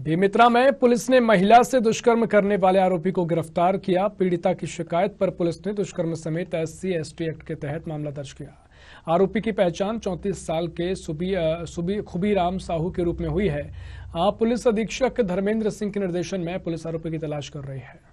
बेमित्रा में पुलिस ने महिला से दुष्कर्म करने वाले आरोपी को गिरफ्तार किया पीड़िता की शिकायत पर पुलिस ने दुष्कर्म समेत एससी एसटी एक्ट के तहत मामला दर्ज किया आरोपी की पहचान 34 साल के सुबी सुबी खुबीराम साहू के रूप में हुई है पुलिस अधीक्षक धर्मेंद्र सिंह के निर्देशन में पुलिस आरोपी की तलाश कर रही है